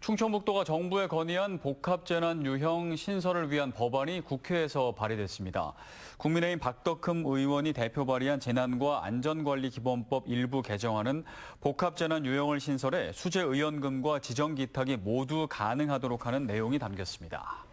충청북도가 정부에 건의한 복합재난 유형 신설을 위한 법안이 국회에서 발의됐습니다. 국민의힘 박덕흠 의원이 대표 발의한 재난과 안전관리기본법 일부 개정안은 복합재난 유형을 신설해 수재 의원금과 지정 기탁이 모두 가능하도록 하는 내용이 담겼습니다.